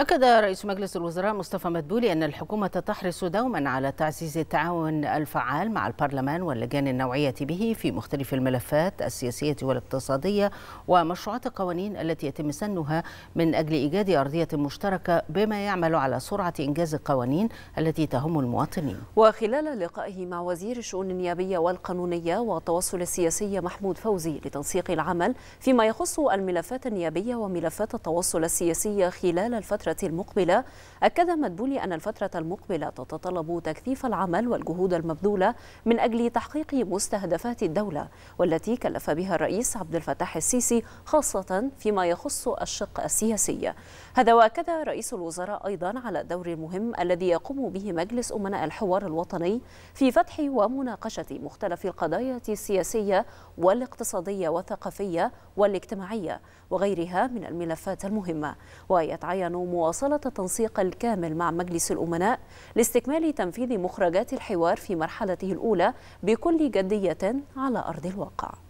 أكد رئيس مجلس الوزراء مصطفى مدبولي أن الحكومة تحرص دوما على تعزيز التعاون الفعال مع البرلمان واللجان النوعية به في مختلف الملفات السياسية والاقتصادية ومشروعات القوانين التي يتم سنها من أجل إيجاد أرضية مشتركة بما يعمل على سرعة إنجاز القوانين التي تهم المواطنين وخلال لقائه مع وزير الشؤون النيابية والقانونية والتواصل السياسي محمود فوزي لتنسيق العمل فيما يخص الملفات النيابية وملفات التواصل السياسي خلال الفترة الفترة المقبلة أكد مدبولي أن الفترة المقبلة تتطلب تكثيف العمل والجهود المبذولة من أجل تحقيق مستهدفات الدولة والتي كلف بها الرئيس عبد الفتاح السيسي خاصة فيما يخص الشق السياسي هذا وأكد رئيس الوزراء أيضا على الدور المهم الذي يقوم به مجلس أمناء الحوار الوطني في فتح ومناقشة مختلف القضايا السياسية والاقتصادية والثقافية والاجتماعية وغيرها من الملفات المهمة ويتعين مواصلة التنسيق الكامل مع مجلس الأمناء لاستكمال تنفيذ مخرجات الحوار في مرحلته الأولى بكل جدية على أرض الواقع